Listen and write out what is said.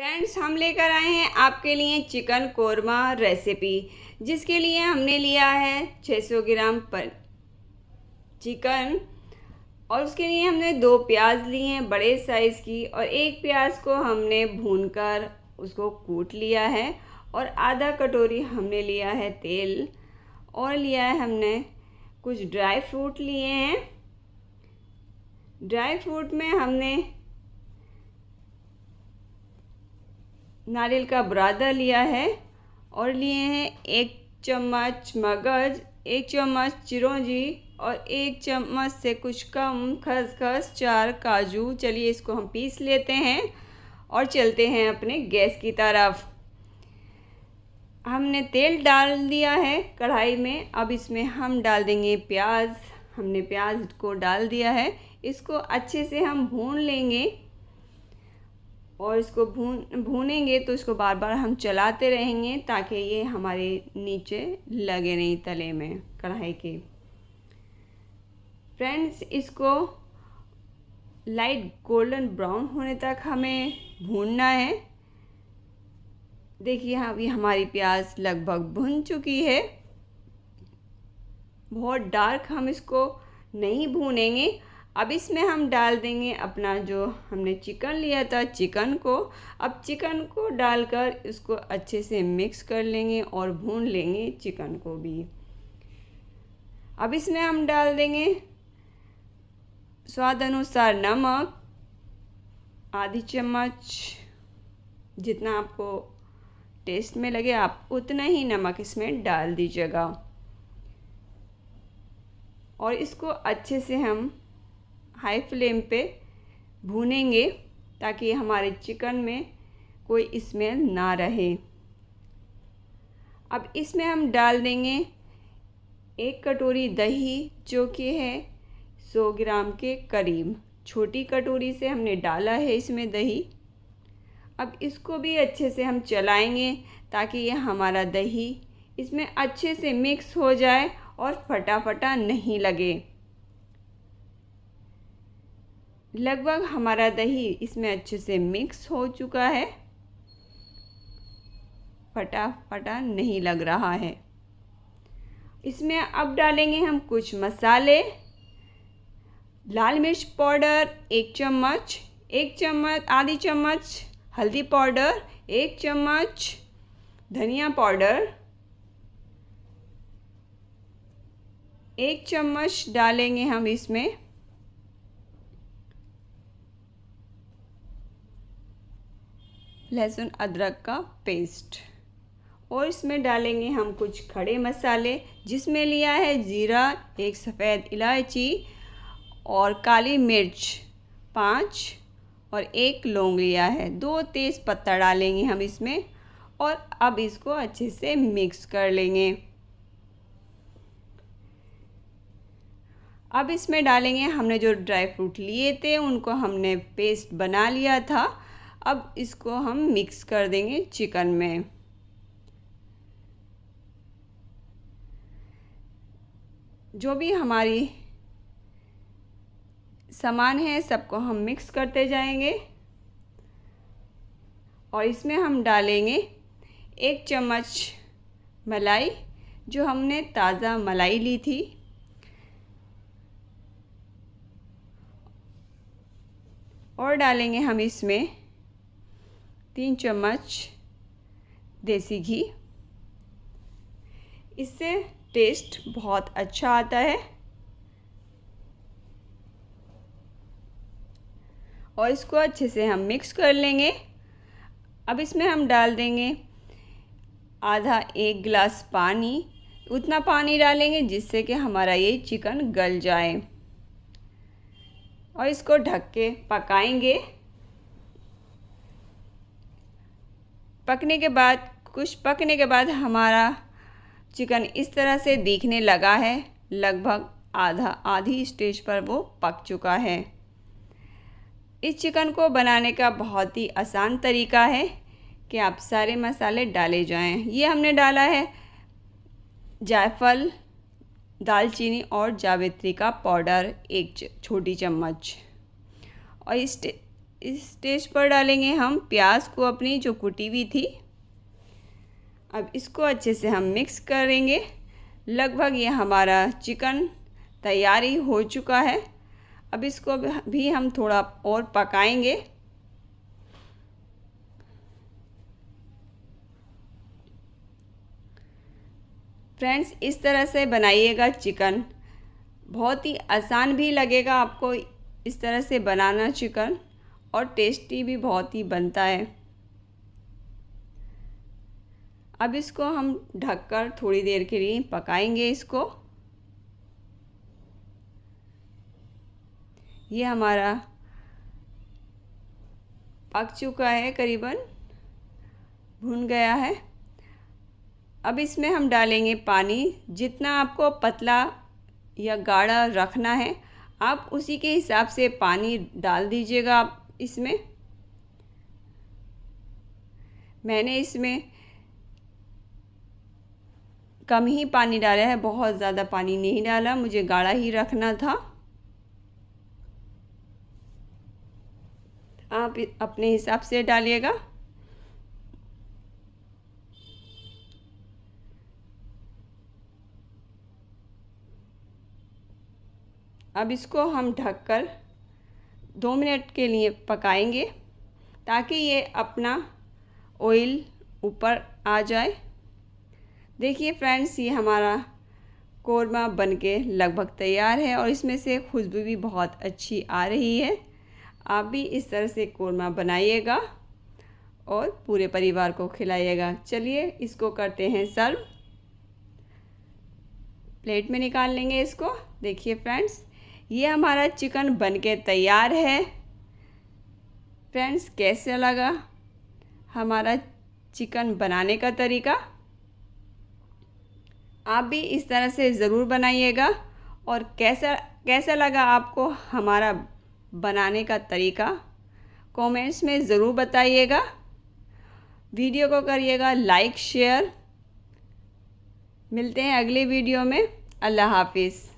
friends हम लेकर आए हैं आपके लिए चिकन कोरमा रेसिपी जिसके लिए हमने लिया है 600 ग्राम पर चिकन और उसके लिए हमने दो प्याज लिए हैं बड़े साइज़ की और एक प्याज को हमने भूनकर उसको कूट लिया है और आधा कटोरी हमने लिया है तेल और लिया है हमने कुछ ड्राई फ्रूट लिए हैं ड्राई फ्रूट में हमने नारियल का बुरादा लिया है और लिए हैं एक चम्मच मगज एक चम्मच चिरौंजी और एक चम्मच से कुछ कम खसखस चार काजू चलिए इसको हम पीस लेते हैं और चलते हैं अपने गैस की तरफ हमने तेल डाल दिया है कढ़ाई में अब इसमें हम डाल देंगे प्याज हमने प्याज को डाल दिया है इसको अच्छे से हम भून लेंगे और इसको भून भूनेंगे तो इसको बार बार हम चलाते रहेंगे ताकि ये हमारे नीचे लगे नहीं तले में कढ़ाई के फ्रेंड्स इसको लाइट गोल्डन ब्राउन होने तक हमें भूनना है देखिए अभी हाँ, हमारी प्याज लगभग भुन चुकी है बहुत डार्क हम इसको नहीं भूनेंगे अब इसमें हम डाल देंगे अपना जो हमने चिकन लिया था चिकन को अब चिकन को डालकर इसको अच्छे से मिक्स कर लेंगे और भून लेंगे चिकन को भी अब इसमें हम डाल देंगे स्वाद अनुसार नमक आधी चम्मच जितना आपको टेस्ट में लगे आप उतना ही नमक इसमें डाल दीजिएगा और इसको अच्छे से हम हाई फ्लेम पे भूनेंगे ताकि हमारे चिकन में कोई स्मेल ना रहे अब इसमें हम डाल देंगे एक कटोरी दही जो कि है 100 ग्राम के करीब छोटी कटोरी से हमने डाला है इसमें दही अब इसको भी अच्छे से हम चलाएंगे ताकि ये हमारा दही इसमें अच्छे से मिक्स हो जाए और फटाफटा नहीं लगे लगभग हमारा दही इसमें अच्छे से मिक्स हो चुका है फटा फटा नहीं लग रहा है इसमें अब डालेंगे हम कुछ मसाले लाल मिर्च पाउडर एक चम्मच एक चम्मच आधी चम्मच हल्दी पाउडर एक चम्मच धनिया पाउडर एक चम्मच डालेंगे हम इसमें लहसुन अदरक का पेस्ट और इसमें डालेंगे हम कुछ खड़े मसाले जिसमें लिया है ज़ीरा एक सफ़ेद इलायची और काली मिर्च पाँच और एक लौंग लिया है दो तेज़ पत्ता डालेंगे हम इसमें और अब इसको अच्छे से मिक्स कर लेंगे अब इसमें डालेंगे हमने जो ड्राई फ्रूट लिए थे उनको हमने पेस्ट बना लिया था अब इसको हम मिक्स कर देंगे चिकन में जो भी हमारी सामान है सबको हम मिक्स करते जाएंगे और इसमें हम डालेंगे एक चम्मच मलाई जो हमने ताज़ा मलाई ली थी और डालेंगे हम इसमें तीन चम्मच देसी घी इससे टेस्ट बहुत अच्छा आता है और इसको अच्छे से हम मिक्स कर लेंगे अब इसमें हम डाल देंगे आधा एक गिलास पानी उतना पानी डालेंगे जिससे कि हमारा ये चिकन गल जाए और इसको ढक के पकाएंगे पकने के बाद कुछ पकने के बाद हमारा चिकन इस तरह से दिखने लगा है लगभग आधा आधी स्टेज पर वो पक चुका है इस चिकन को बनाने का बहुत ही आसान तरीका है कि आप सारे मसाले डाले जाएं ये हमने डाला है जायफल दालचीनी और जावित्री का पाउडर एक छोटी चम्मच और इस इस स्टेज पर डालेंगे हम प्याज को अपनी जो कुटी हुई थी अब इसको अच्छे से हम मिक्स करेंगे लगभग ये हमारा चिकन तैयारी हो चुका है अब इसको भी हम थोड़ा और पकाएंगे फ्रेंड्स इस तरह से बनाइएगा चिकन बहुत ही आसान भी लगेगा आपको इस तरह से बनाना चिकन और टेस्टी भी बहुत ही बनता है अब इसको हम ढककर थोड़ी देर के लिए पकाएंगे इसको ये हमारा पक चुका है करीबन भुन गया है अब इसमें हम डालेंगे पानी जितना आपको पतला या गाढ़ा रखना है आप उसी के हिसाब से पानी डाल दीजिएगा आप इसमें मैंने इसमें कम ही पानी डाला है बहुत ज़्यादा पानी नहीं डाला मुझे गाढ़ा ही रखना था आप अपने हिसाब से डालिएगा अब इसको हम ढककर दो मिनट के लिए पकाएंगे ताकि ये अपना ऑयल ऊपर आ जाए देखिए फ्रेंड्स ये हमारा कोरमा बन के लगभग तैयार है और इसमें से खुशबू भी बहुत अच्छी आ रही है आप भी इस तरह से कोरमा बनाइएगा और पूरे परिवार को खिलाइएगा चलिए इसको करते हैं सर्व प्लेट में निकाल लेंगे इसको देखिए फ्रेंड्स ये हमारा चिकन बनके तैयार है फ्रेंड्स कैसे लगा हमारा चिकन बनाने का तरीका आप भी इस तरह से ज़रूर बनाइएगा और कैसा कैसा लगा आपको हमारा बनाने का तरीका कमेंट्स में ज़रूर बताइएगा वीडियो को करिएगा लाइक शेयर मिलते हैं अगले वीडियो में अल्लाह हाफिज़